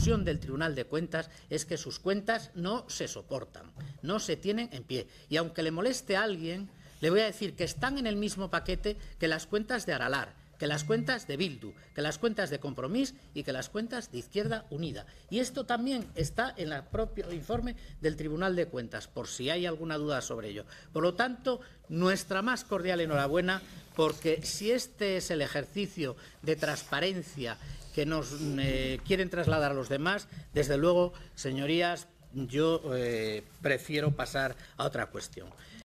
conclusión del Tribunal de Cuentas es que sus cuentas no se soportan, no se tienen en pie. Y aunque le moleste a alguien, le voy a decir que están en el mismo paquete que las cuentas de Aralar, que las cuentas de Bildu, que las cuentas de Compromís y que las cuentas de Izquierda Unida. Y esto también está en el propio informe del Tribunal de Cuentas, por si hay alguna duda sobre ello. Por lo tanto, nuestra más cordial enhorabuena, porque si este es el ejercicio de transparencia que nos eh, quieren trasladar a los demás, desde luego, señorías, yo eh, prefiero pasar a otra cuestión.